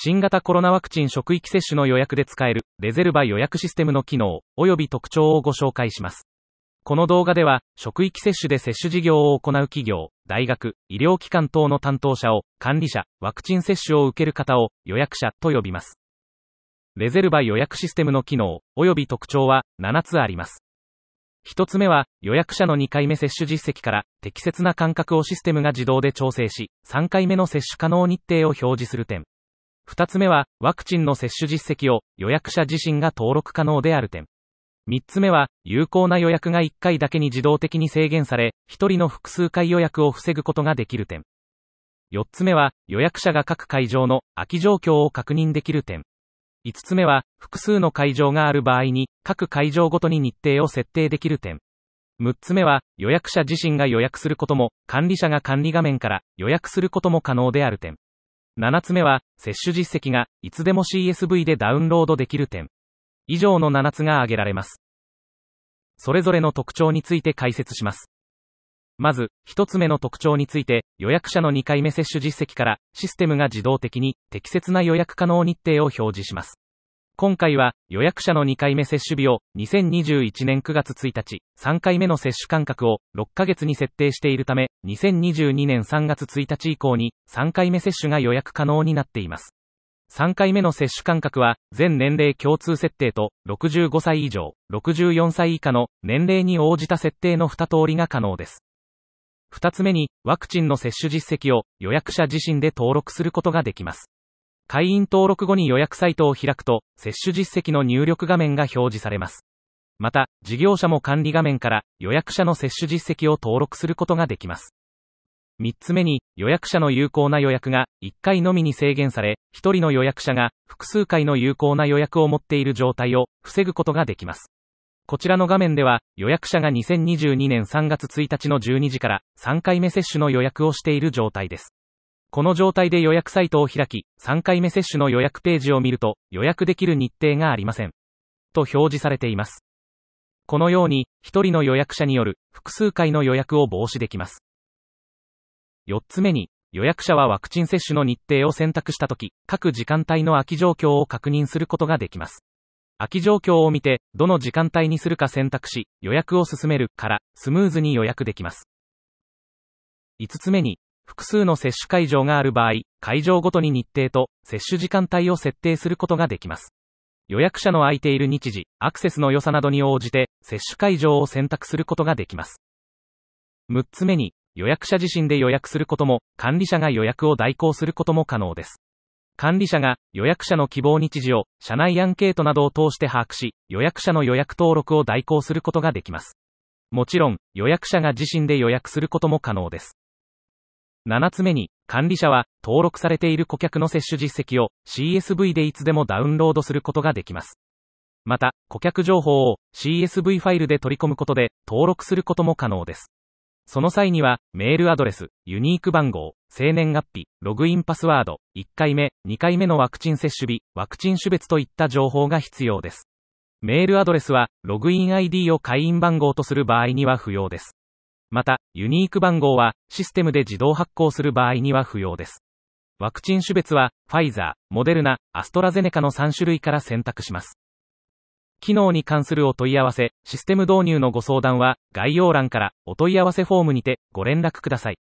新型コロナワクチン職域接種の予約で使えるレゼルバ予約システムの機能及び特徴をご紹介します。この動画では、職域接種で接種事業を行う企業、大学、医療機関等の担当者を、管理者、ワクチン接種を受ける方を、予約者と呼びます。レゼルバ予約システムの機能、及び特徴は、7つあります。1つ目は、予約者の2回目接種実績から、適切な間隔をシステムが自動で調整し、3回目の接種可能日程を表示する点。二つ目は、ワクチンの接種実績を予約者自身が登録可能である点。三つ目は、有効な予約が一回だけに自動的に制限され、一人の複数回予約を防ぐことができる点。四つ目は、予約者が各会場の空き状況を確認できる点。五つ目は、複数の会場がある場合に、各会場ごとに日程を設定できる点。六つ目は、予約者自身が予約することも、管理者が管理画面から予約することも可能である点。7つ目は、接種実績が、いつでも CSV でダウンロードできる点。以上の7つが挙げられます。それぞれの特徴について解説します。まず、1つ目の特徴について、予約者の2回目接種実績から、システムが自動的に、適切な予約可能日程を表示します。今回は予約者の2回目接種日を2021年9月1日、3回目の接種間隔を6ヶ月に設定しているため、2022年3月1日以降に3回目接種が予約可能になっています。3回目の接種間隔は、全年齢共通設定と、65歳以上、64歳以下の年齢に応じた設定の2通りが可能です。2つ目に、ワクチンの接種実績を予約者自身で登録することができます。会員登録後に予約サイトを開くと、接種実績の入力画面が表示されます。また、事業者も管理画面から予約者の接種実績を登録することができます。3つ目に、予約者の有効な予約が1回のみに制限され、1人の予約者が複数回の有効な予約を持っている状態を防ぐことができます。こちらの画面では、予約者が2022年3月1日の12時から3回目接種の予約をしている状態です。この状態で予約サイトを開き、3回目接種の予約ページを見ると、予約できる日程がありません。と表示されています。このように、1人の予約者による複数回の予約を防止できます。4つ目に、予約者はワクチン接種の日程を選択したとき、各時間帯の空き状況を確認することができます。空き状況を見て、どの時間帯にするか選択し、予約を進めるから、スムーズに予約できます。5つ目に、複数の接種会場がある場合、会場ごとに日程と接種時間帯を設定することができます。予約者の空いている日時、アクセスの良さなどに応じて、接種会場を選択することができます。6つ目に、予約者自身で予約することも、管理者が予約を代行することも可能です。管理者が予約者の希望日時を社内アンケートなどを通して把握し、予約者の予約登録を代行することができます。もちろん、予約者が自身で予約することも可能です。7つ目に、管理者は、登録されている顧客の接種実績を CSV でいつでもダウンロードすることができます。また、顧客情報を CSV ファイルで取り込むことで登録することも可能です。その際には、メールアドレス、ユニーク番号、生年月日、ログインパスワード、1回目、2回目のワクチン接種日、ワクチン種別といった情報が必要です。メールアドレスは、ログイン ID を会員番号とする場合には不要です。また、ユニーク番号は、システムで自動発行する場合には不要です。ワクチン種別は、ファイザー、モデルナ、アストラゼネカの3種類から選択します。機能に関するお問い合わせ、システム導入のご相談は、概要欄からお問い合わせフォームにてご連絡ください。